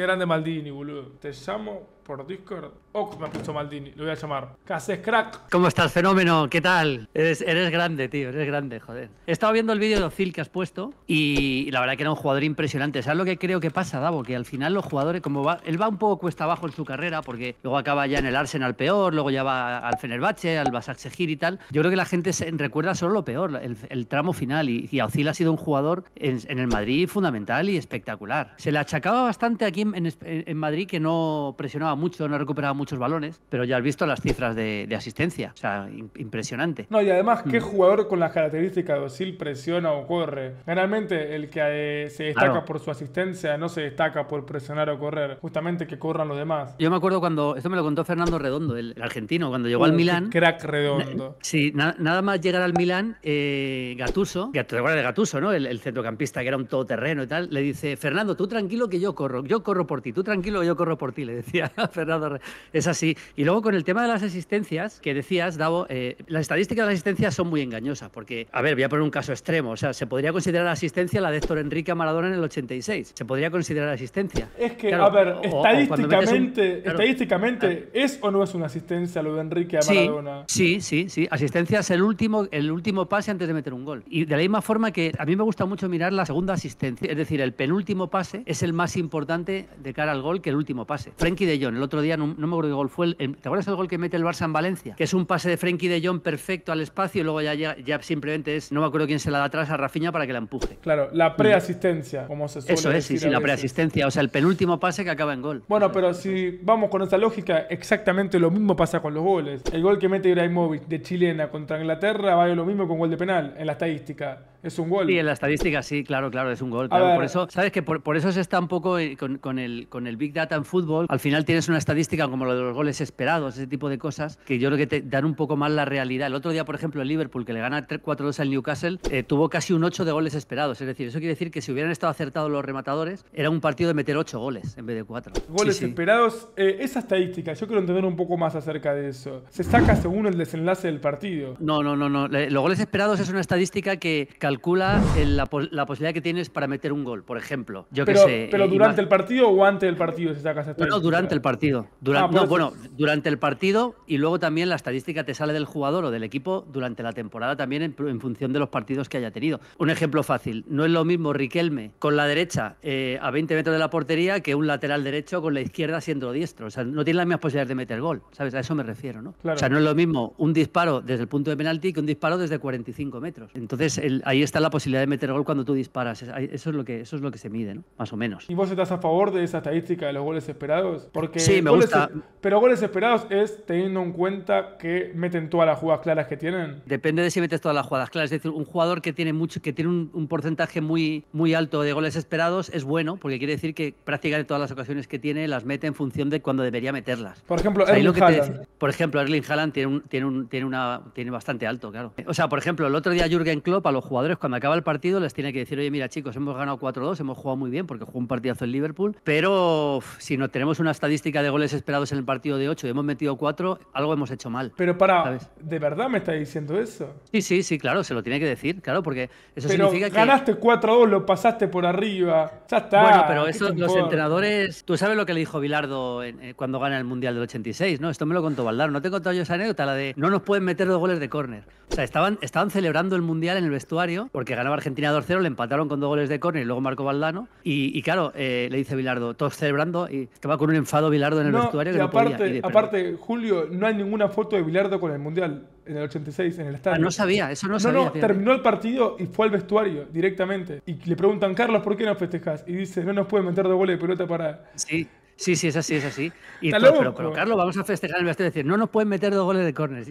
que eran de Maldini, boludo. Te llamo Discord. Oh, me ha puesto Maldini, lo voy a llamar. ¿Qué haces, crack? ¿Cómo estás, fenómeno? ¿Qué tal? Eres, grande, tío, eres grande, joder. He estado viendo el vídeo de Ozil que has puesto y la verdad que era un jugador impresionante. ¿Sabes lo que creo que pasa, Davo? Que al final los jugadores, como va, él va un poco cuesta abajo en su carrera porque luego acaba ya en el Arsenal peor, luego ya va al Fenerbahce, al Basaksehir y tal. Yo creo que la gente se recuerda solo lo peor, el, tramo final y, Ozil ha sido un jugador en, el Madrid fundamental y espectacular. Se le achacaba bastante aquí en, en Madrid que no presionaba mucho, no recuperado muchos balones, pero ya has visto las cifras de, asistencia, o sea, impresionante. No, y además, ¿qué mm. jugador con las características de Osil presiona o corre? Generalmente el que eh, se destaca por su asistencia no se destaca por presionar o correr, justamente que corran los demás. Yo me acuerdo cuando, esto me lo contó Fernando Redondo, el, argentino, cuando llegó al uh, Milán. Crack Redondo. sí, nada más llegar al Milán, eh, que te acuerdas de Gatuso, ¿no? El, el centrocampista que era un todoterreno y tal, le dice, Fernando, tú tranquilo que yo corro, yo corro por ti, tú tranquilo que yo corro por ti, le decía. Fernando, es así. Y luego con el tema de las asistencias, que decías, Davo, eh, las estadísticas de las asistencias son muy engañosas, porque, a ver, voy a poner un caso extremo, o sea, se podría considerar asistencia la de Héctor Enrique Maradona en el 86, se podría considerar asistencia. Es que, a ver, estadísticamente, estadísticamente ¿es o no es una asistencia lo de Enrique a Maradona? Sí, sí, sí, asistencia es el último, el último pase antes de meter un gol. Y de la misma forma que a mí me gusta mucho mirar la segunda asistencia, es decir, el penúltimo pase es el más importante de cara al gol que el último pase. Frenkie de Jong el otro día, no, me acuerdo qué gol fue. El, ¿Te acuerdas el gol que mete el Barça en Valencia? Que es un pase de Frenkie de Jong perfecto al espacio y luego ya, ya, simplemente es, no me acuerdo quién se la da atrás a Rafinha para que la empuje. Claro, la mm. preasistencia, como Eso es, sí, sí, la preasistencia. O sea, el penúltimo pase que acaba en gol. Bueno, pero si vamos con esa lógica, exactamente lo mismo pasa con los goles. El gol que mete Ibrahimovic de chilena contra Inglaterra vale lo mismo con gol de penal en la estadística es un gol. Y en la estadística sí, claro, claro, es un gol. Por eso, sabes que por, eso se está un poco eh, con, el, con el Big Data en fútbol. Al final tienes una estadística como lo de los goles esperados, ese tipo de cosas, que yo creo que te dan un poco más la realidad. El otro día, por ejemplo, el Liverpool, que le gana 4-2 al Newcastle, eh, tuvo casi un 8 de goles esperados. Es decir, eso quiere decir que si hubieran estado acertados los rematadores, era un partido de meter 8 goles en vez de 4. Goles esperados, eh, esa estadística, yo quiero entender un poco más acerca de eso. ¿Se saca según el desenlace del partido? No, no, no, no. Los goles esperados es una estadística que calcula eh, la, posibilidad que tienes para meter un gol, por ejemplo. Yo que sé, pero eh, durante el partido o antes del partido si sacas esta No, durante el partido. Ah, no, pues bueno, durante el partido y luego también la estadística te sale del jugador o del equipo durante la temporada también en, función de los partidos que haya tenido. Un ejemplo fácil, no es lo mismo Riquelme con la derecha eh, a 20 metros de la portería que un lateral derecho con la izquierda siendo diestro. O sea, no tiene las mismas posibilidades de meter gol, ¿sabes? A eso me refiero, ¿no? O sea, no es lo mismo un disparo desde el punto de penalti que un disparo desde 45 metros. Entonces, ahí está la posibilidad de meter gol cuando tú disparas. Eso es lo que, eso es lo que se mide, Más o menos. ¿Y vos estás a favor de esa estadística de los goles esperados? Porque sí, me gusta. Pero goles esperados es teniendo en cuenta que meten todas las jugadas claras que tienen. Depende de si metes todas las jugadas claras. Es decir, un jugador que tiene mucho, que tiene un, porcentaje muy, muy alto de goles esperados es bueno, porque quiere decir que prácticamente todas las ocasiones que tiene las mete en función de cuando debería meterlas. Por ejemplo, Erling Haaland. Por ejemplo, Erling Haaland tiene tiene un, tiene una, tiene bastante alto, claro. O sea, por ejemplo, el otro día Jürgen Klopp a los jugadores cuando acaba el partido les tiene que decir, oye, mira chicos, hemos ganado 4-2, hemos jugado muy bien porque jugó un partidazo en Liverpool, pero si no tenemos una estadística de goles esperados en el partido de 8 y hemos metido 4, algo hemos hecho mal. Pero para, ¿de verdad me está diciendo eso? Sí, sí, sí, claro, se lo tiene que decir, claro, porque eso significa que... ganaste 4-2, lo pasaste por arriba, ya está. Bueno, pero eso, los entrenadores, tú sabes lo que le dijo Bilardo eh, cuando gana el Mundial del 86, ¿no? Esto me lo contó Valdaro, no te he contado yo esa anécdota, la de no nos pueden meter dos goles de córner. O sea, estaban, estaban celebrando el Mundial en el vestuario porque ganaba Argentina 2-0, le empataron con dos goles de córner y luego Marco Valdano. Y, claro, eh, le dice Vilardo, todos celebrando, y estaba con un enfado Vilardo en el vestuario. Que aparte, aparte, Julio, no hay ninguna foto de Vilardo con el Mundial en el 86 en el ah, estadio. no sabía, eso no, sabía. terminó el partido y fue al vestuario directamente. Y le preguntan, Carlos, ¿por qué no festejas? Y dice, no nos pueden meter dos goles de pelota para... Sí. Sí, sí, es así, es así. Y pero, Carlos, vamos a festejar el y decir, no nos pueden meter dos goles de córner.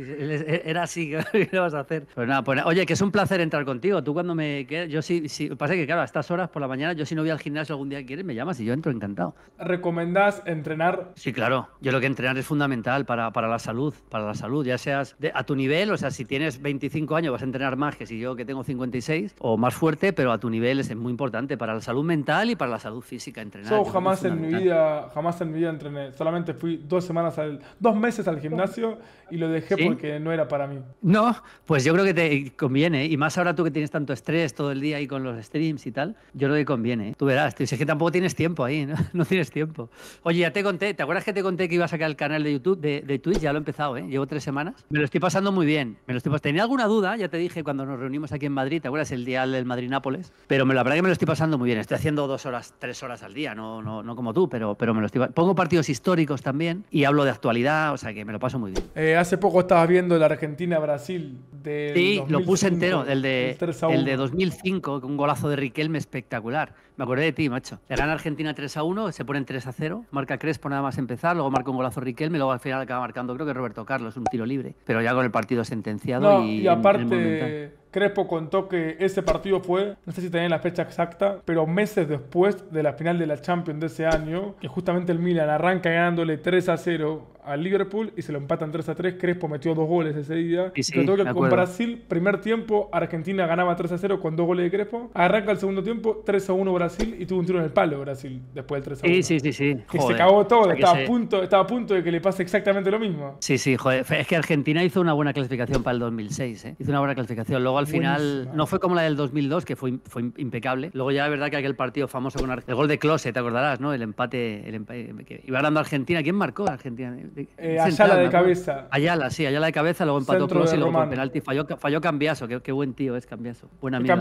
Era así, ¿qué lo vas a hacer? Pues, pues nada, oye, que es un placer entrar contigo. Tú cuando me yo sí, pasa que claro, a estas horas por la mañana, yo si no voy al gimnasio algún día que quieres, me llamas y yo entro encantado. ¿Recomendas entrenar? Sí, claro. Yo lo que entrenar es fundamental para, para la salud, para la salud, ya seas de, a tu nivel, o sea, si tienes 25 años vas a entrenar más que si yo que tengo 56 o más fuerte, pero a tu nivel es muy importante para la salud mental y para la salud física entrenar. Yo jamás en mi vida Jamás en mi vida entrené. Solamente fui dos semanas, al, dos meses al gimnasio y lo dejé porque no era para mí. No, pues yo creo que te conviene. Y más ahora tú que tienes tanto estrés todo el día ahí con los streams y tal, yo creo que conviene. ¿eh? Tú verás, es que tampoco tienes tiempo ahí, ¿no? No tienes tiempo. Oye, ya te conté, ¿te acuerdas que te conté que iba a sacar el canal de YouTube, de, Twitch? Ya lo he empezado, ¿eh? Llevo tres semanas. Me lo estoy pasando muy bien. Me lo estoy pasando. Tenía alguna duda, ya te dije cuando nos reunimos aquí en Madrid, ¿te acuerdas? El día del Madrid-Nápoles. Pero me, la verdad que me lo estoy pasando muy bien. Estoy haciendo dos horas, tres horas al día, no, no, no como tú, pero, pero me lo Pongo partidos históricos también y hablo de actualidad, o sea que me lo paso muy bien. Eh, hace poco estabas viendo La Argentina-Brasil de. Sí, lo puse entero, el de, el, de 2005, un golazo de Riquelme espectacular. Me acordé de ti, macho. Le gana Argentina 3 a 1, se ponen 3 a 0, marca Crespo nada más empezar, luego marca un golazo Riquelme, luego al final acaba marcando, creo que Roberto Carlos, un tiro libre, pero ya con el partido sentenciado. y, y aparte. Crespo contó que ese partido fue, no sé si tenían la fecha exacta, pero meses después de la final de la Champions de ese año, que justamente el Milan arranca ganándole 3 a 0 al Liverpool y se lo empatan 3 a 3. Crespo metió dos goles ese día. Y que con Brasil, primer tiempo, Argentina ganaba 3 a 0 con dos goles de Crespo. Arranca el segundo tiempo, 3 a 1 Brasil y tuvo un tiro en el palo Brasil después del 3 a 1. Sí, sí, sí. se cagó todo. Estaba, A punto, estaba a punto de que le pase exactamente lo mismo. Sí, sí, joder. Es que Argentina hizo una buena clasificación para el 2006. ¿eh? Hizo una buena clasificación. Luego al final no fue como la del 2002, que fue, impecable. Luego ya la verdad que aquel partido famoso con el gol de Close, te acordarás, ¿no? El empate, eh, que iba dando Argentina. ¿Quién marcó a Argentina? Eh, eh, Ayala de cabeza. Ayala, sí, Ayala de cabeza, luego empató Close y luego por penalti falló, Cambiaso. Qué, buen tío es Cambiaso. Buen amigo.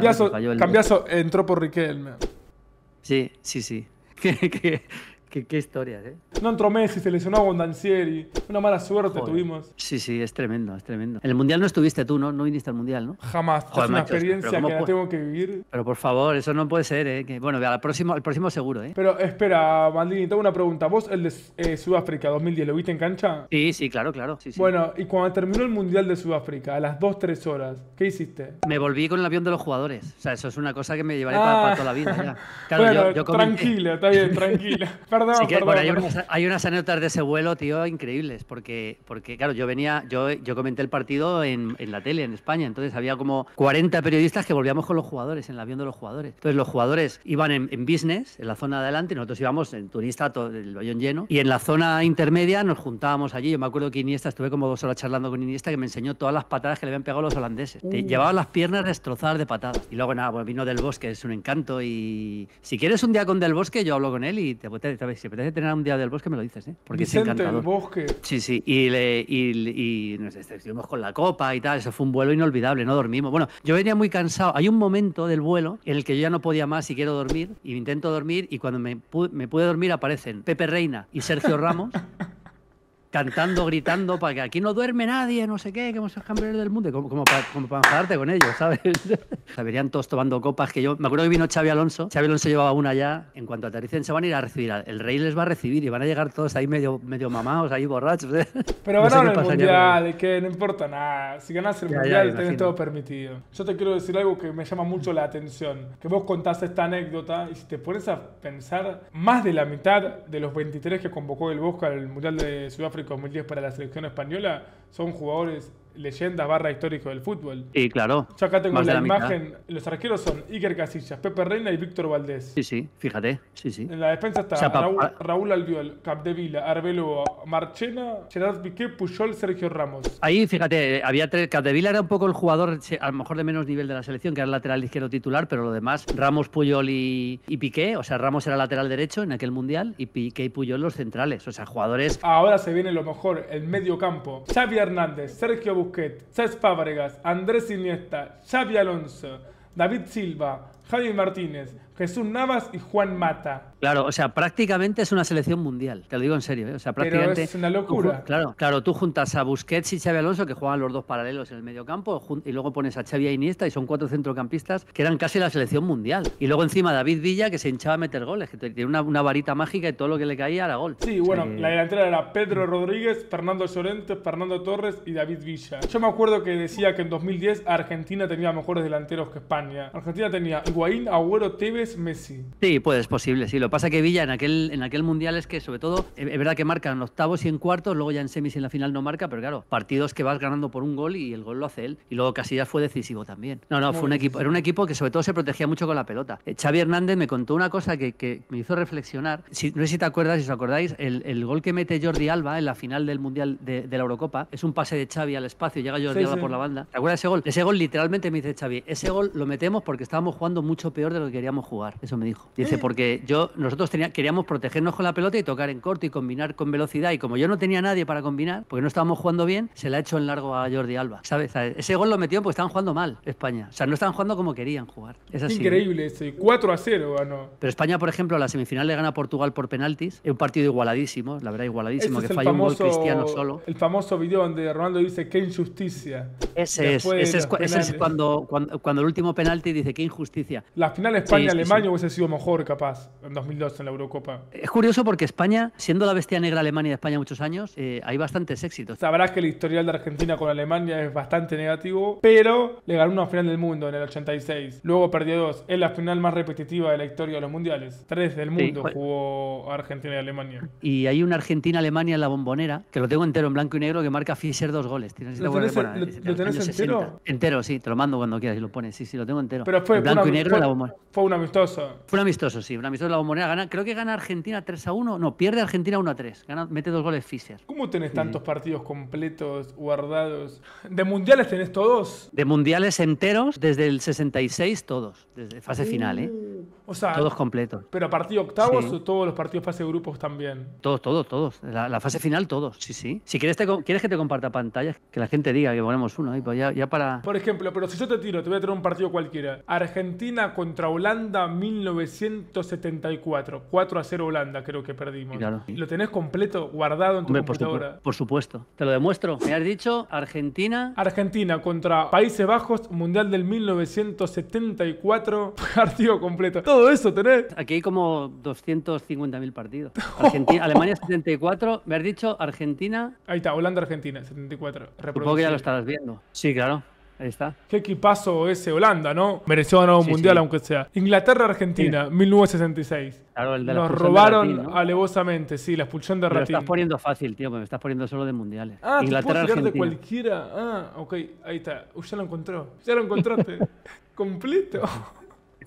Cambiaso, entró por Riquelme. Sí, sí, sí. Qué, qué historias, ¿eh? No entró Messi, se lesionó a Gondancieri, Una mala suerte tuvimos. Sí, sí, es tremendo, es tremendo. el Mundial no estuviste tú, ¿no? No viniste al Mundial, ¿no? Jamás. es una experiencia que tengo que vivir. Pero por favor, eso no puede ser, ¿eh? Que, bueno, al próximo, el próximo seguro, ¿eh? Pero espera, Maldini, tengo una pregunta. ¿Vos el de eh, Sudáfrica 2010 lo viste en cancha? Sí, sí, claro, claro. Bueno, y cuando terminó el Mundial de Sudáfrica, a las 2-3 horas, ¿qué hiciste? Me volví con el avión de los jugadores. O sea, eso es una cosa que me llevaré para, ah. toda la vida ya. tranquila, está bien, tranquila. hay, unas, anécdotas de ese vuelo, tío, increíbles, porque, porque claro, yo venía, yo, yo comenté el partido en, en, la tele, en España, entonces había como 40 periodistas que volvíamos con los jugadores, en el avión de los jugadores. Entonces los jugadores iban en, business, en la zona de adelante, nosotros íbamos en turista, todo, el avión lleno, y en la zona intermedia nos juntábamos allí. Yo me acuerdo que Iniesta, estuve como dos horas charlando con Iniesta, que me enseñó todas las patadas que le habían pegado los holandeses. Te llevaba las piernas destrozadas de patadas. Y luego nada, vino Del Bosque, es un encanto, y si quieres un día con Del Bosque, yo hablo con él y te, a te si apetece tener un día del bosque, me lo dices, ¿eh? Porque es encantador. bosque. Sí, sí, y, nos estuvimos con la copa y tal, eso fue un vuelo inolvidable, no dormimos. Bueno, yo venía muy cansado. Hay un momento del vuelo en el que yo ya no podía más y quiero dormir, y intento dormir, y cuando me, me pude dormir aparecen Pepe Reina y Sergio Ramos. cantando, gritando, para que aquí no duerme nadie, no sé qué, que a campeones del mundo, como, para, enfadarte con ellos, ¿sabes? se verían todos tomando copas, que yo, me acuerdo que vino Xavi Alonso, Xavi Alonso llevaba una ya, en cuanto aterricen se van a ir a recibir, el rey les va a recibir y van a llegar todos ahí medio, medio mamados, ahí borrachos. ¿eh? Pero no ganaron el Mundial, es que no importa nada, si ganas el Mundial tienen todo permitido. Yo te quiero decir algo que me llama mucho la atención, que vos contaste esta anécdota y si te pones a pensar, más de la mitad de los 23 que convocó el Bosca al Mundial de Ciudad y como para la selección española, son jugadores leyenda, barra histórico del fútbol. Y claro. Yo acá tengo la, imagen. Los arqueros son Iker Casillas, Pepe Reina y Víctor Valdés. Sí, sí, fíjate. En la defensa está Raúl, Albiol, Capdevila, Arbelo, Marchena, Gerard Piqué, Puyol, Sergio Ramos. Ahí, fíjate, había tres. Capdevila era un poco el jugador, a lo mejor de menos nivel de la selección, que era lateral izquierdo titular, pero lo demás, Ramos, Puyol y, Piqué. O sea, Ramos era lateral derecho en aquel mundial y Piqué y Puyol los centrales. O sea, jugadores. Ahora se viene lo mejor, el medio campo. Xavi Hernández, Sergio Busquets. Busquets, Cesc Andrés Iniesta, Xavi Alonso, David Silva, Javier Martínez, Jesús Navas y Juan Mata. Claro, o sea, prácticamente es una selección mundial, te lo digo en serio. ¿eh? O sea, prácticamente, es una locura. claro, claro, tú juntas a Busquets y Xavi Alonso, que juegan los dos paralelos en el mediocampo, y luego pones a Xavi e Iniesta, y son cuatro centrocampistas que eran casi la selección mundial. Y luego encima David Villa, que se hinchaba a meter goles, que tenía una, varita mágica y todo lo que le caía era gol. Sí, bueno, la delantera era Pedro Rodríguez, Fernando Llorente, Fernando Torres y David Villa. Yo me acuerdo que decía que en 2010 Argentina tenía mejores delanteros que España. Argentina tenía Higuaín, Agüero, Tevez, Messi. Sí, pues es posible, sí. Lo pasa que Villa en aquel, en aquel mundial es que, sobre todo, es verdad que marca en octavos y en cuartos, luego ya en semis y en la final no marca, pero claro, partidos que vas ganando por un gol y el gol lo hace él. Y luego Casillas fue decisivo también. No, no, fue un equipo, era un equipo que sobre todo se protegía mucho con la pelota. Eh, Xavi Hernández me contó una cosa que, me hizo reflexionar. no sé si te acuerdas, si os acordáis, el, gol que mete Jordi Alba en la final del mundial de, la Eurocopa es un pase de Xavi al espacio, llega Jordi Alba por la banda. ¿Te acuerdas de ese gol? Ese gol literalmente me dice Xavi, ese gol lo metemos porque estábamos jugando mucho peor de lo que queríamos jugar eso me dijo. Dice, eh. porque yo, nosotros queríamos protegernos con la pelota y tocar en corto y combinar con velocidad. Y como yo no tenía nadie para combinar, porque no estábamos jugando bien, se la ha hecho en largo a Jordi Alba. ¿Sabes? Ese gol lo metió porque estaban jugando mal España. O sea, no estaban jugando como querían jugar. Es ¿eh? Increíble ese, 4 a 0 Pero España, por ejemplo, la semifinal le gana a Portugal por penaltis. Es un partido igualadísimo, la verdad, igualadísimo, que falla un gol cristiano solo. El famoso video donde Ronaldo dice, qué injusticia. Ese es, es, cuando, cuando, el último penalti dice, qué injusticia. La final españa Alemania hubiese sido mejor, capaz, en 2002 en la Eurocopa. Es curioso porque España, siendo la bestia negra Alemania de España muchos años, eh, hay bastantes éxitos. Sabrás que el historial de Argentina con Alemania es bastante negativo, pero le ganó una final del mundo en el 86. Luego perdió dos. Es la final más repetitiva de la historia de los mundiales. Tres del mundo pues jugó Argentina y Alemania. Y hay una Argentina-Alemania en la bombonera, que lo tengo entero en blanco y negro, que marca Fischer dos goles. ¿Lo tenés, entero? Entero, sí, te lo mando cuando quieras y lo pones. Sí, sí, lo tengo entero. Pero fue, en blanco y negro la bombonera. Fue una fue un amistoso, sí. Un amistoso la bombonera. Gana, creo que gana Argentina 3 a 1. No, pierde Argentina 1 a 3. Gana, mete dos goles Fischer. ¿Cómo tenés tantos partidos completos, guardados? ¿De mundiales tenés todos? De mundiales enteros, desde el 66 todos. Desde fase final, ¿eh? todos completos. ¿Pero a partir de octavos o todos los partidos fase de grupos también? Todos, todos, todos. La, fase final, todos, sí, sí. Si quieres, quieres que te comparta pantalla, que la gente diga que ponemos uno, ahí, pues ya, para... Por ejemplo, pero si yo te tiro, te voy a tener un partido cualquiera. Argentina contra Holanda 1974. 4 a 0 Holanda, creo que perdimos. Claro. ¿Lo tenés completo, guardado en tu computadora? Por, por, supuesto. Te lo demuestro. Me has dicho Argentina... Argentina contra Países Bajos, Mundial del 1974, partido completo. Todo todo eso tenés. Aquí hay como 250.000 partidos. Argentina, Alemania 74, me has dicho Argentina. Ahí está, Holanda-Argentina, 74. Supongo que ya lo estabas viendo. Sí, claro. Ahí está. Qué equipazo ese Holanda, ¿no? Mereció ganar un mundial, aunque sea. Inglaterra-Argentina, 1966. Claro, el de la Nos robaron de alevosamente, sí, la expulsión de Ratín. Me estás poniendo fácil, tío, me estás poniendo solo de mundiales. Ah, Inglaterra-Argentina. de cualquiera. Ah, ok, ahí está. Uy, ya lo encontró. Ya lo encontraste. Completo.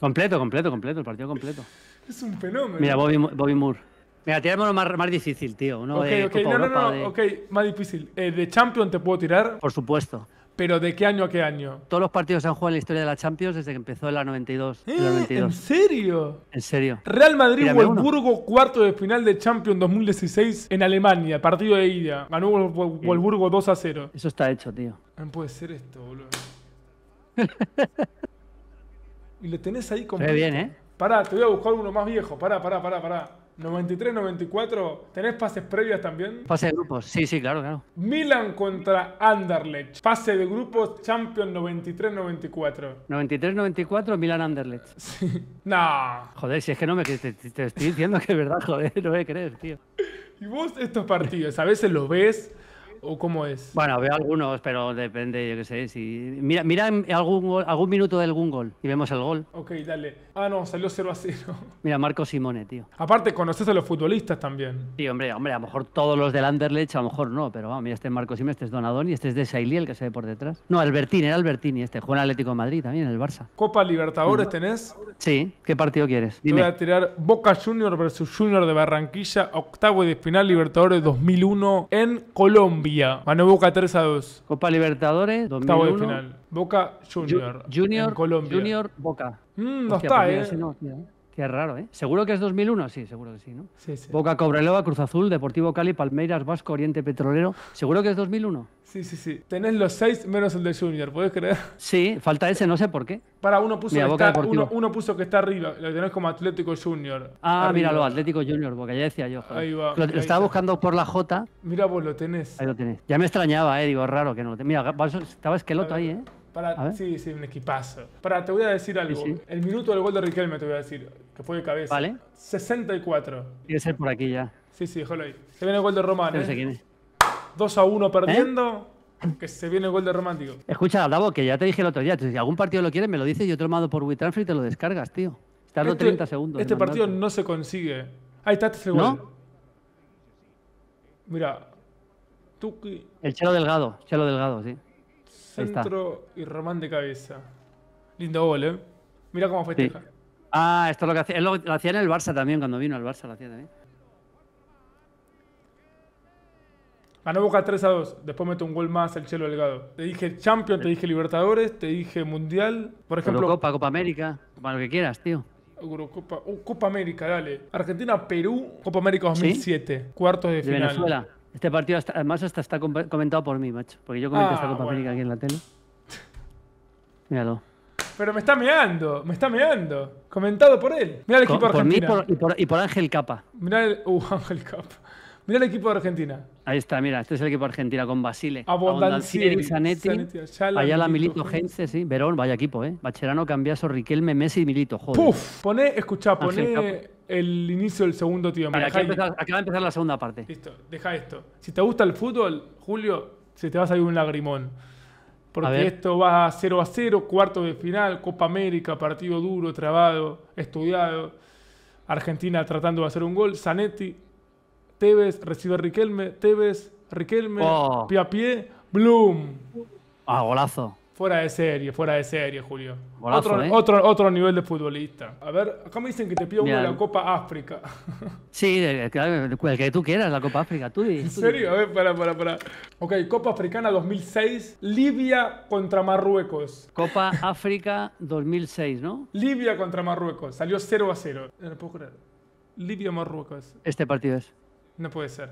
Completo, completo, completo, el partido completo. Es un fenómeno. Mira, Bobby, Moore. Mira, tiremos más, difícil, tío. no, no, no, ok, más difícil. Eh, ¿De Champions te puedo tirar? Por supuesto. ¿Pero de qué año a qué año? Todos los partidos se han jugado en la historia de la Champions desde que empezó en la 92. ¿Eh? ¿En serio? En serio. Real Madrid, cuarto de final de Champions 2016 en Alemania, partido de ida. Ganó Wolfsburgo 2 a 0. Eso está hecho, tío. No puede ser esto, boludo. Y le tenés ahí completo. bien, ¿eh? Pará, te voy a buscar uno más viejo. Pará, pará, pará, pará. 93, 94. ¿Tenés pases previas también? Pase de grupos, sí, sí, claro, claro. Milan contra Anderlecht. Pase de grupos Champions 93-94. 93-94, Milan Anderlecht. Sí. No. Joder, si es que no me te, estoy diciendo que es verdad, joder, no voy a creer, tío. Y vos estos partidos, a veces los ves ¿O cómo es? Bueno, veo algunos, pero depende, yo qué sé. Si... Mira, mira algún, algún minuto de algún gol y vemos el gol. Ok, dale. Ah, no, salió 0 a 0. Mira, Marco Simone, tío. Aparte, conoces a los futbolistas también. Sí, hombre, hombre, a lo mejor todos los del Anderlecht, a lo mejor no, pero vamos, mira, este es Marco Simone, este es Donadoni, este es de Sailel que se ve por detrás. No, Albertini, era Albertini, este juega en Atlético de Madrid también, el Barça. ¿Copa Libertadores tenés? Sí, ¿qué partido quieres? Dime. Voy a tirar Boca Junior versus Junior de Barranquilla, octavo de final Libertadores 2001 en Colombia ya, Boca 3 a 2. Copa Libertadores, 2001. Octavo de final. Boca Junior. junior, Colombia. Junior Boca. Mm, no está, pues eh. eh. Qué raro, ¿eh? ¿Seguro que es 2001? Sí, seguro que sí, ¿no? Sí, sí. Boca Cobreloa, Cruz Azul, Deportivo Cali, Palmeiras, Vasco, Oriente Petrolero. ¿Seguro que es 2001? Sí, sí, sí. Tenés los seis menos el de Junior, ¿puedes creer? Sí, falta ese, no sé por qué. Para, uno puso, que, está, uno, puso que está arriba, lo tenés como Atlético Junior. Ah, mira lo Atlético Junior, porque ya decía yo. Ahí va. Lo, estaba buscando por la J. Mira vos, lo tenés. Ahí lo tenés. Ya me extrañaba, ¿eh? Digo, raro que no lo tenés. Mira, estaba esqueloto ahí, ¿eh? Para, sí, sí, un equipazo. Para, te voy a decir algo. El minuto del gol de Riquelme te voy a decir, que fue de cabeza. Vale. 64. que ser por aquí ya. Sí, sí, déjalo ahí. Se viene el gol de Román. No sé ¿eh? quién es. 2 a 1 perdiendo. ¿Eh? Que se viene el gol de romántico. Escucha, Davo, que ya te dije el otro día. Si algún partido lo quieres, me lo dices. Yo te lo mando por WeTransfer y te lo descargas, tío. Tardo 30 este segundos. Este partido no se consigue. Ahí está este Mira. Tú... El Chelo Delgado. Chelo Delgado, sí. Centro y Román de cabeza. Lindo gol, ¿eh? Mira cómo festeja. Ah, esto es lo que hacía. Lo, hacía en el Barça también, cuando vino al Barça lo hacía también. Ganó Boca 3 a 2. Después mete un gol más el Chelo Delgado. Te dije Champions, te dije Libertadores, te dije Mundial. Por ejemplo. Copa, Copa América. Para lo que quieras, tío. Eurocopa. Uh, Copa América, dale. Argentina, Perú, Copa América 2007. Cuartos de, final. Venezuela. Este partido además hasta está comentado por mí, macho. Porque yo comento esta ah, Copa América aquí en la tele. Míralo. Pero me está meando, me está meando. Comentado por él. Mira el equipo de Argentina. Por mí y, por, Ángel Capa. Mira el, uh, Ángel Capa. Mira el equipo de Argentina. Ahí está, mira, este es el equipo de Argentina con Basile. con Zanetti, Zanetti Allá la Milito, Gense, sí. Verón, vaya equipo, ¿eh? Bacherano, Cambiaso, Riquelme, Messi y Milito, joder. Puf, Pone, pone pone el inicio del segundo tiempo. va a empezar la segunda parte. Listo, deja esto. Si te gusta el fútbol, Julio, se te va a salir un lagrimón. Porque esto va a 0 a 0, cuarto de final, Copa América, partido duro, trabado, estudiado. Argentina tratando de hacer un gol. Zanetti, Tevez, recibe Riquelme, Tevez, Riquelme, pie oh. a pie, Bloom. Ah, golazo. Fuera de serie, fuera de serie, Julio. ¿eh? otro, otro, nivel de futbolista. A ver, acá me dicen que te pido una de la Copa África. Sí, el, que tú quieras, la Copa África. Tú, ¿En serio? A ver, para, para, Ok, Copa Africana 2006, Libia contra Marruecos. Copa África 2006, ¿no? Libia contra Marruecos, salió 0 a 0. Eh, no puedo creer. Libia-Marruecos. Este partido es. No puede ser.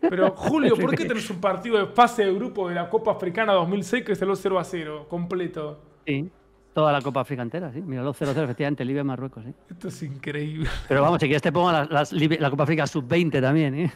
Pero Julio, ¿por qué tenés un partido de fase de grupo de la Copa Africana 2006 que es el 0 a 0, completo? Sí, toda la Copa Africana, entera, sí. Mira, 0 a 0, efectivamente, Libia-Marruecos, sí. Esto es increíble. Pero vamos, si quieres te pongo la, Copa África sub-20 también, ¿eh?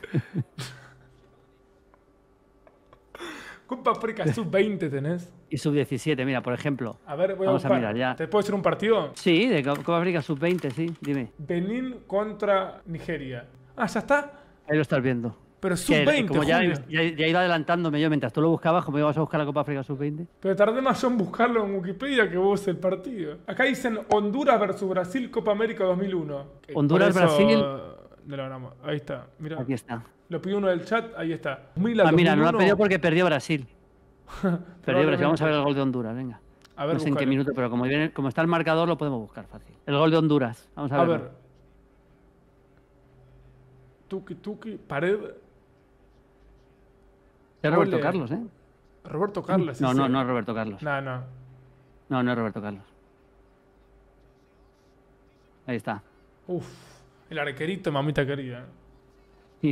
Copa África sub-20 tenés. Y sub-17, mira, por ejemplo. A ver, voy a, vamos a mirar ya. ¿Te puede ser un partido? Sí, de Copa África sub-20, sí, dime. Benín contra Nigeria. Ah, ya está. Ahí lo estás viendo. Pero sub-20. ya, iba ya, he adelantándome yo, mientras tú lo buscabas, como ibas a buscar la Copa África sub-20. Pero tardé más yo en buscarlo en Wikipedia que vos el partido. Acá dicen Honduras versus Brasil, Copa América 2001. Honduras, Brasil. Ahí está, mira. Aquí está. Lo pidió uno del chat, ahí está. Ah, mira, no lo ha pedido porque perdió Brasil. perdió Brasil. Vamos a ver el gol de Honduras, venga. A ver, no sé en qué minuto, pero como, está el marcador lo podemos buscar fácil. El gol de Honduras. Vamos a, a ver. Tuki, tuki, pared. Es Roberto Carlos, ¿eh? Roberto Carlos. No, no, no es Roberto Carlos. No, no. No, no es Roberto Carlos. Ahí está. Uf, el arquerito, mamita querida.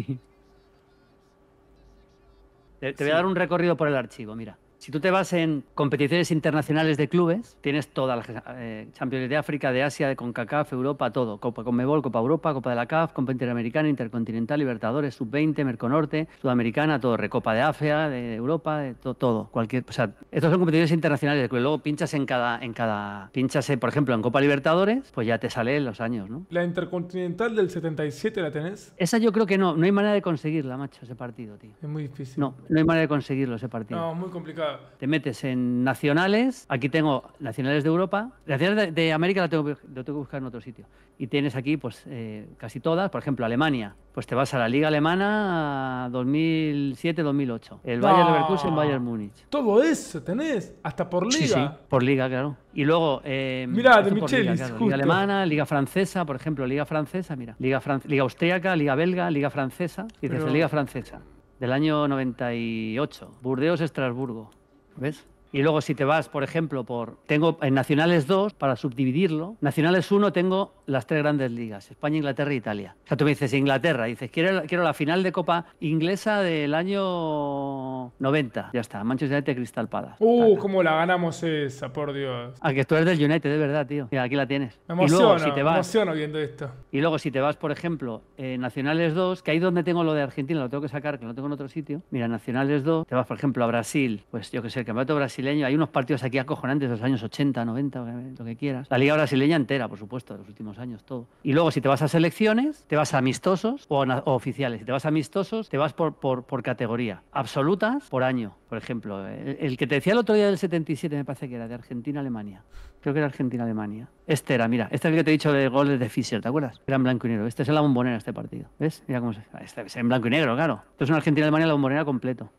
te voy a dar un recorrido por el archivo, mira. Si tú te vas en competiciones internacionales de clubes, tienes todas las... Eh, Champions de África, de Asia, de CONCACAF, Europa, todo. Copa Conmebol, Copa Europa, Copa de la CAF, Copa Interamericana, Intercontinental, Libertadores, Sub-20, Merconorte, Sudamericana, todo. Recopa de África, de Europa, de todo. Cualquier, o sea, estos son competiciones internacionales de Luego pinchas en cada, en cada... Pinchas, eh, por ejemplo, en Copa Libertadores, pues ya te sale los años, ¿no? La Intercontinental del 77 la tenés. Esa yo creo que no. No hay manera de conseguirla, macho, ese partido, tío. Es muy difícil. No, no hay manera de conseguirlo ese partido. No, muy complicado. Te metes en nacionales, aquí tengo nacionales de Europa, nacionales de, América la tengo, que buscar en otro sitio. Y tienes aquí pues eh, casi todas, por ejemplo Alemania, pues te vas a la Liga Alemana 2007-2008, el Bayern ah. Leverkusen, Bayern Múnich. Todo eso tenés, hasta por liga. Sí, sí, por liga, claro. Y luego... Eh, mira, de Michelis, liga, Alemana, Liga Francesa, por ejemplo, Liga Francesa, mira. Liga, liga Austríaca, Liga Belga, Liga Francesa. Y Liga Francesa del año 98, Burdeos, Estrasburgo. ¿Ves? Y luego si te vas, por ejemplo, por... Tengo en Nacionales 2, para subdividirlo, Nacionales 1 tengo las tres grandes ligas, España, Inglaterra e Italia. O sea, tú me dices Inglaterra, dices, quiero, quiero la final de Copa Inglesa del año 90. Ya está, Manchester United Crystal Palace. Uh, cómo la ganamos esa, por Dios. A ah, que tú eres del United, de verdad, tío. Mira, aquí la tienes. Me emociono, me emociono viendo esto. Y luego, si te vas, por ejemplo, eh, Nacionales 2, que ahí donde tengo lo de Argentina, lo tengo que sacar, que lo tengo en otro sitio. Mira, Nacionales 2, te vas, por ejemplo, a Brasil, pues yo que sé, el campeonato brasileño, hay unos partidos aquí acojonantes de los años 80, 90, lo que quieras. La liga brasileña entera, por supuesto, de los últimos años todo. Y luego si te vas a selecciones, te vas a amistosos o, oficiales. Si te vas a amistosos, te vas por, por, por categoría. Absolutas por año, por ejemplo. El, que te decía el otro día del 77 me parece que era de Argentina-Alemania. Creo que era Argentina-Alemania. Este era, mira, este es el que te he dicho de goles de Fischer, ¿te acuerdas? Era en blanco y negro. Este es la bombonera este partido. ¿Ves? Mira cómo se... Este es en blanco y negro, claro. Esto es una Argentina-Alemania la bombonera completo.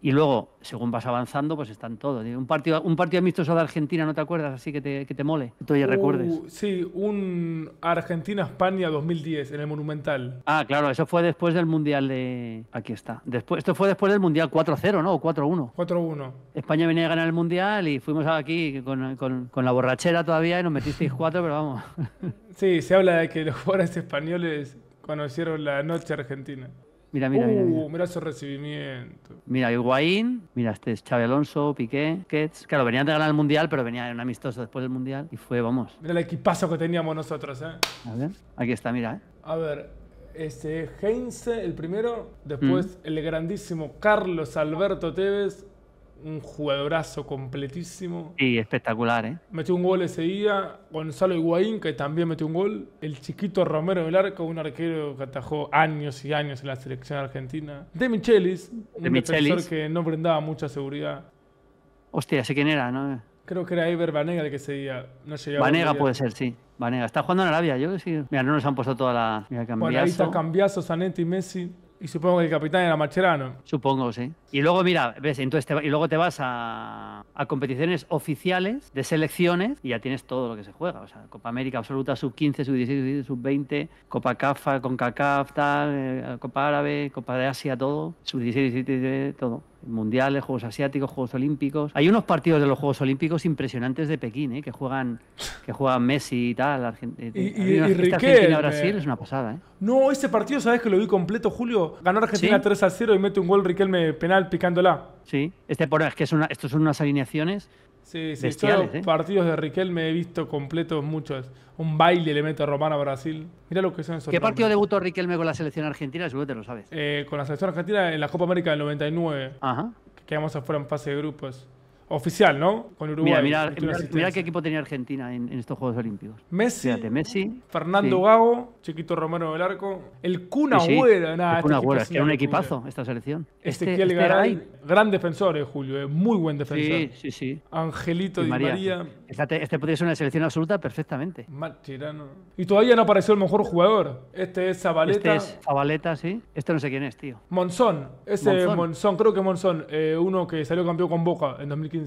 Y luego, según vas avanzando, pues están todos. Un partido, un partido amistoso de Argentina, ¿no te acuerdas? Así que te, que te mole. Tú ya uh, recuerdes. Sí, un Argentina-España 2010 en el Monumental. Ah, claro, eso fue después del Mundial de. Aquí está. Después, esto fue después del Mundial 4-0, ¿no? 4-1. 4-1. España venía a ganar el Mundial y fuimos aquí con, con la borrachera todavía y nos metisteis cuatro, pero vamos. sí, se habla de que los jugadores españoles conocieron la noche argentina. Mira, mira, mira, mira. Uh, mira recibimiento. Mira, Higuaín, mira, este es Xavi Alonso, Piqué, Kets. Claro, venían de ganar el Mundial, pero venía en un amistoso después del Mundial y fue, vamos. Mira el equipazo que teníamos nosotros, ¿eh? A ver, aquí está, mira, ¿eh? A ver, este Heinze, el primero, después mm. el grandísimo Carlos Alberto Tevez, un jugadorazo completísimo. y espectacular, ¿eh? Metió un gol ese día. Gonzalo Higuaín, que también metió un gol. El chiquito Romero del arco, un arquero que atajó años y años en la selección argentina. De Michelis, un defensor que no brindaba mucha seguridad. Hostia, sé quién era, ¿no? Creo que era Iber Vanega el que seguía. día puede ser, sí. Vanega. Está jugando en Arabia, yo sí. Mira, no nos han puesto toda la... Mira, cambiazo. Bueno, ahí está Cambiazo, Zanetti, Messi. Y supongo que el capitán era Macherano. Supongo, sí. Y luego, mira, ves, entonces te, y luego te vas a, competiciones oficiales de selecciones y ya tienes todo lo que se juega. O sea, Copa América Absoluta, sub 15, sub 16, sub 20, Copa CAFA, con CACAF, tal, eh, Copa Árabe, Copa de Asia, todo, sub 16, sub 17, todo mundiales, Juegos Asiáticos, Juegos Olímpicos. Hay unos partidos de los Juegos Olímpicos impresionantes de Pekín, ¿eh? que juegan que juegan Messi y tal. Eh, argentina, y, riquelme Brasil es una pasada. ¿eh? No, ese partido, ¿sabes que lo vi completo, Julio? Ganó Argentina 3 a 0 y mete un gol Riquelme penal picándola. Sí, este, es que es una, esto son unas alineaciones Sí, sí, ¿eh? partidos de Riquelme he visto completos muchos. Un baile le romano a Brasil. Mira lo que son esos. ¿Qué partido debutó Riquelme con la selección argentina? Seguro te lo sabes. Eh, con la selección argentina en la Copa América del 99. Ajá. Que quedamos afuera en fase de grupos oficial, ¿no? Con Uruguay. Mira, qué equipo tenía Argentina en, estos Juegos Olímpicos. Messi, Messi Fernando Gago, Chiquito Romero del Arco, el Cuna el este es era un equipazo esta selección. Este este, Garay, gran defensor, eh, Julio, eh, muy buen defensor. Sí, sí, sí. Angelito y María. este podría ser una selección absoluta perfectamente. Y todavía no apareció el mejor jugador. Este es Zabaleta. Este es Zabaleta, sí. Este no sé quién es, tío. Monzón. Ese Monzón, creo que Monzón, eh, uno que salió campeón con Boca en 2015.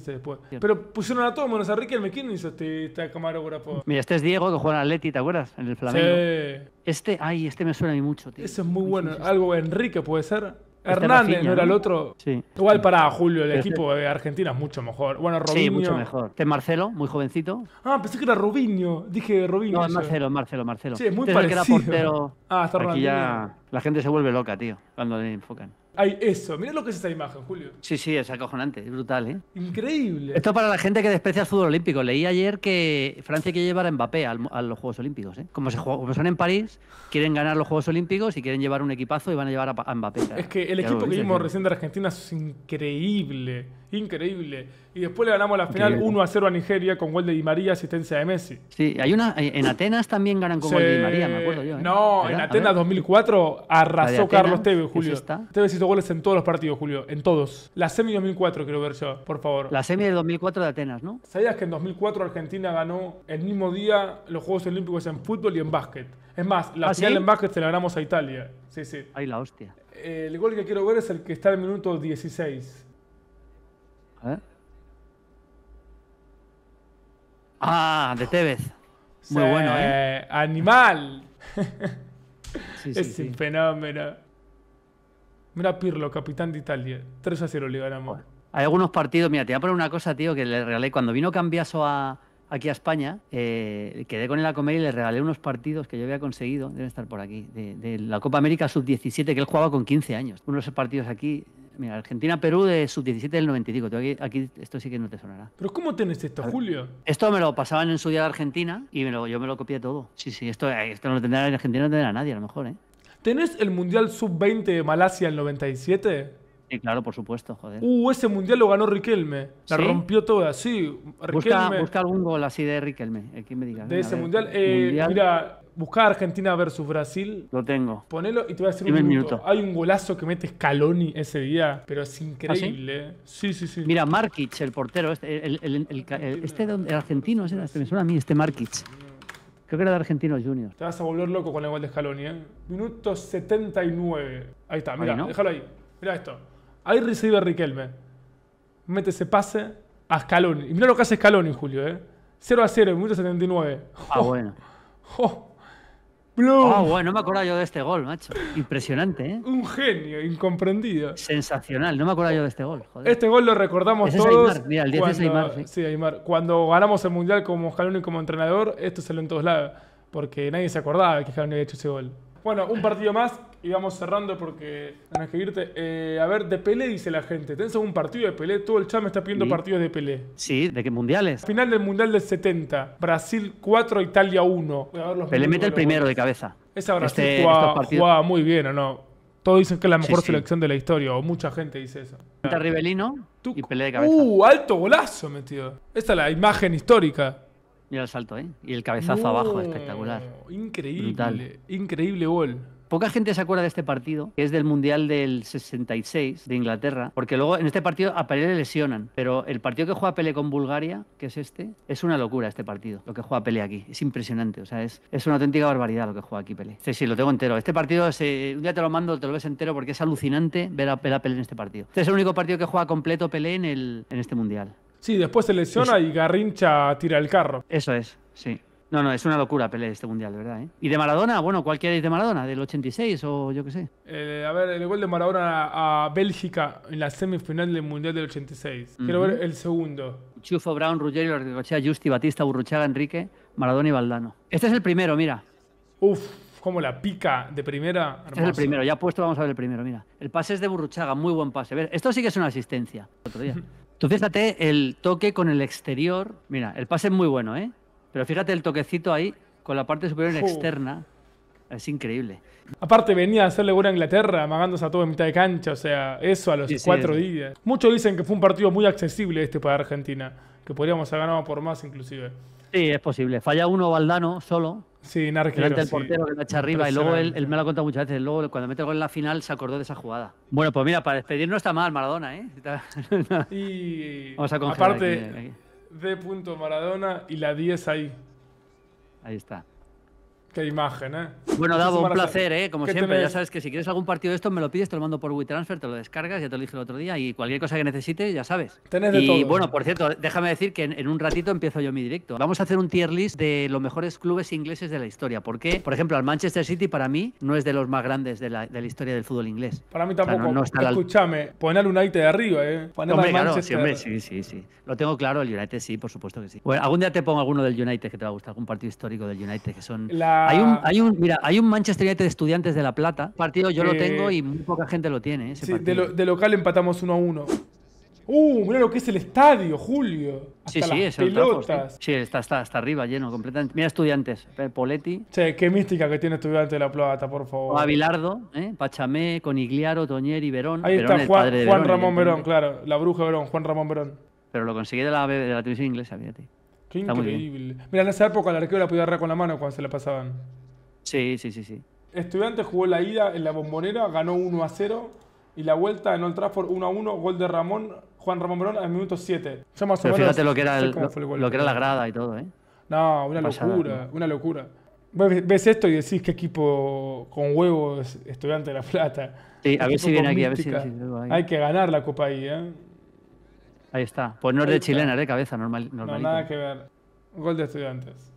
Pero pusieron a todos menos a Ricky el quien hizo este, este, camarógrafo. Mira, este es Diego que juega en Atleti, ¿te acuerdas? En el Flamengo. Este, ay, este me suena a mí mucho, tío. Ese es muy, bueno. Algo Enrique puede ser. Hernández, ¿no era el otro? Sí. Igual para Julio, el equipo de Argentina es mucho mejor. Bueno, Robinho. Sí, mucho mejor. Este es Marcelo, muy jovencito. Ah, pensé que era Robinho. Dije Robinho. No, es Marcelo, Marcelo, Marcelo. Sí, es muy parecido. que era portero. Ah, está Aquí ya la gente se vuelve loca, tío, cuando le enfocan. Hay eso. Mira lo que es esa imagen, Julio. Sí, sí, es acojonante, es brutal, ¿eh? Increíble. Esto para la gente que desprecia el fútbol olímpico. Leí ayer que Francia quiere llevar a Mbappé a los Juegos Olímpicos, ¿eh? Como, se juega, son en París, quieren ganar los Juegos Olímpicos y quieren llevar un equipazo y van a llevar a, Mbappé. Es que el equipo que vimos ¿eh? recién de Argentina es increíble, increíble y después le ganamos la final 1 a 0 a Nigeria con gol de Di María, asistencia de Messi. Sí, hay una eh, en Atenas también ganan con gol de Di María, me acuerdo yo. ¿eh? No, en Atenas 2004 arrasó Carlos Tevez, Julio. Tevez hizo goles en todos los partidos, Julio, en todos. La semi 2004 quiero ver yo, por favor. La semi de 2004 de Atenas, ¿no? ¿Sabías que en 2004 Argentina ganó el mismo día los Juegos Olímpicos en fútbol y en básquet? Es más, la ¿Ah, final en básquet se la ganamos a Italia. Sí, sí. Ahí la hostia. Eh, el gol que quiero ver es el que está en el minuto 16. A ver. Ah, de Tevez. Muy bueno, ¿eh? Animal. sí, es un fenómeno. Mira Pirlo, capitán de Italia. 3 a 0 le ganamos. Hay algunos partidos, mira, te voy a poner una cosa, tío, que le regalé. Cuando vino Cambiaso a, aquí a España, eh, quedé con él a comer y le regalé unos partidos que yo había conseguido, deben estar por aquí, de, la Copa América Sub-17, que él jugaba con 15 años. Unos partidos aquí, mira, Argentina-Perú de Sub-17 del 95. Aquí, esto sí que no te sonará. ¿Pero cómo tenés esto, ah, Julio? Esto me lo pasaban en su día de Argentina y me yo me lo copié todo. Sí, sí, esto, eh, esto no lo tendrá en Argentina, no tendrá nadie a lo mejor, ¿eh? ¿Tenés el Mundial Sub-20 de Malasia en 97? Sí, claro, por supuesto, joder. Uh, ese mundial lo ganó Riquelme. La rompió toda, sí. Busca, algún gol así de Riquelme, el eh, me diga. De ese mundial. Eh, Mira, busca Argentina versus Brasil. Lo tengo. Ponelo y te voy a decir un minuto. Hay un golazo que mete Scaloni ese día, pero es ¿Ah, increíble. ¿eh? sí? sí, sí, Mira, Markic, el portero, este, el, el, el, este, argentino, este, me suena a mí, este Markic. Creo que era de Argentino Junior. Te vas a volver loco con el gol de Scaloni, ¿eh? Minuto 79. Ahí está, mira, déjalo ahí. Mira esto. Ahí recibe Riquelme. Mete ese pase a Scaloni. Y no lo que hace Scaloni, Julio, ¿eh? 0 a 0 minuto 79. Ah, bueno. Ah, bueno, no me acuerdo yo de este gol, macho. Impresionante, ¿eh? Un genio, incomprendido. Sensacional, no me acuerdo yo de este gol. Este gol lo recordamos todos. sí. Aymar. Cuando ganamos el Mundial como Scaloni como entrenador, esto lo en todos lados, porque nadie se acordaba que Scaloni había hecho ese gol. Bueno, un partido más y vamos cerrando porque tenés que irte. Eh, a ver, de Pelé dice la gente. ¿Tenés algún partido de Pelé? Todo el chat me está pidiendo partidos de Pelé. Sí, ¿de qué mundiales? Final del Mundial del 70. Brasil 4, Italia 1. Pelé mete el primero de cabeza. Esa Brasil este, muy bien, ¿o no? Todos dicen que es la mejor selección de la historia, o mucha gente dice eso. Está Rivelino y Pelé de cabeza. ¡Uh! Alto golazo metido. Esta es la imagen histórica. Mira el salto, ¿eh? Y el cabezazo abajo, espectacular. Increíble, increíble gol. Poca gente se acuerda de este partido, que es del Mundial del 66 de Inglaterra, porque luego en este partido a Pelé le lesionan, pero el partido que juega Pelé con Bulgaria, que es este, es una locura este partido, lo que juega Pelé aquí. Es impresionante, o sea, es, es una auténtica barbaridad lo que juega aquí Pelé. Sí, sí, lo tengo entero. Este partido, un día te lo mando, te lo ves entero porque es alucinante ver a, Pelé en este partido. Este es el único partido que juega completo Pelé en, el, en este Mundial. Sí, después se lesiona y Garrincha tira el carro. Eso es, sí. No, no, es una locura pelear este mundial, de verdad. ¿eh? ¿Y de Maradona? Bueno, ¿cuál queréis de Maradona? ¿Del 86 o yo qué sé? Eh, a ver, el gol de Maradona a Bélgica en la semifinal del mundial del 86. Quiero ver el segundo. Chufo, Brown, Ruggeri, Ortigochea, Justi, Batista, Burruchaga, Enrique, Maradona y Valdano. Este es el primero, mira. Uf, como la pica de primera. Este es el primero, ya puesto, vamos a ver el primero, mira. El pase es de Burruchaga, muy buen pase. esto sí que es una asistencia. Otro día. Tú el toque con el exterior. Mira, el pase es muy bueno, ¿eh? Pero fíjate el toquecito ahí con la parte superior externa. Es increíble. Aparte venía a hacerle buena a Inglaterra, amagándose a todo en mitad de cancha, o sea, eso a los cuatro días. Muchos dicen que fue un partido muy accesible este para Argentina, que podríamos haber ganado por más inclusive. Sí, es posible. Falla uno Valdano solo. Sí, en el portero que la echa arriba y luego él, me lo ha contado muchas veces. Luego cuando mete el gol en la final se acordó de esa jugada. Bueno, pues mira, para despedir no está mal Maradona, ¿eh? y... Vamos a Aparte... D. Maradona y la 10 ahí. Ahí está. Qué imagen, ¿eh? Bueno, Davo, un placer, ¿eh? Como siempre, ya sabes que si quieres algún partido de esto, me lo pides, te lo mando por WeTransfer, te lo descargas, ya te lo dije el otro día, y cualquier cosa que necesites, ya sabes. Tienes y de todo. bueno, por cierto, déjame decir que en, un ratito empiezo yo mi directo. Vamos a hacer un tier list de los mejores clubes ingleses de la historia. Porque, por ejemplo, el Manchester City para mí no es de los más grandes de la, historia del fútbol inglés. Para mí tampoco. está Escúchame, la... el al United arriba, ¿eh? Pon el sí, sí, sí, Lo tengo claro, el United sí, por supuesto que sí. Bueno, algún día te pongo alguno del United que te va a gustar, algún partido histórico del United, que son... Hay un, ah. hay un, mira, hay un Manchester United de Estudiantes de La Plata. Partido yo lo eh, tengo y muy poca gente lo tiene. Eh, sí, de, local empatamos uno a uno Uh, mira lo que es el estadio, Julio. Hasta sí, sí, es el sí, está, está, está, arriba, lleno completamente. Mira, estudiantes. Eh, Poletti. Che, qué mística que tiene estudiante de La Plata, por favor. Avilardo, ¿eh? Pachamé, Conigliaro, y Verón. Ahí está Juan, Ramón Verón, claro. La bruja Verón, Juan Ramón Verón. Pero lo conseguí de la, de la televisión inglesa, fíjate. Qué increíble. Mira, en esa época el arquero la podía agarrar con la mano cuando se la pasaban. Sí, sí, sí, sí. estudiante jugó la ida en la bombonera, ganó 1 a 0. Y la vuelta en Old Trafford 1 a 1, gol de Ramón, Juan Ramón Morón al minuto 7. fíjate lo que, era lo, que era la grada y todo, ¿eh? No, una locura, una locura. Ves, esto y decís qué equipo con huevos estudiante de La Plata. Sí, a ver si viene aquí, a ver si, Hay que ganar la copa ahí, ¿eh? Ahí está. Pues no es de chilena, de cabeza, normal. Normalito. No, nada que ver. Gol de estudiantes.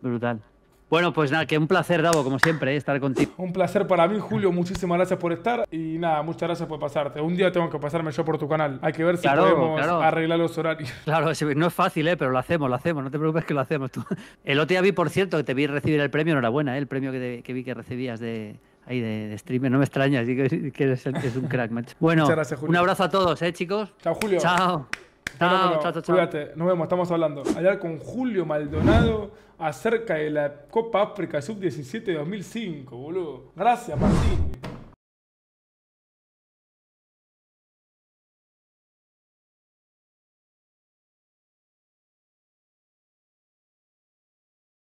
Brutal. Bueno, pues nada, que un placer, Davo, como siempre, ¿eh? estar contigo. Un placer para mí, Julio. Muchísimas gracias por estar. Y nada, muchas gracias por pasarte. Un día tengo que pasarme yo por tu canal. Hay que ver si podemos arreglar los horarios. Claro, no es fácil, ¿eh? pero lo hacemos, lo hacemos. No te preocupes que lo hacemos tú. El otro día vi, por cierto, que te vi recibir el premio. Enhorabuena, ¿eh? el premio que vi que recibías de, de, No me extraña, que, eres, es un crack, macho. Bueno, un abrazo a todos, ¿eh, chicos? Chao, Julio. Chao. Chao, chao, chao, Cuídate, nos vemos, estamos hablando. Allá con Julio Maldonado acerca de la Copa África Sub-17 de 2005, boludo. Gracias, Martín.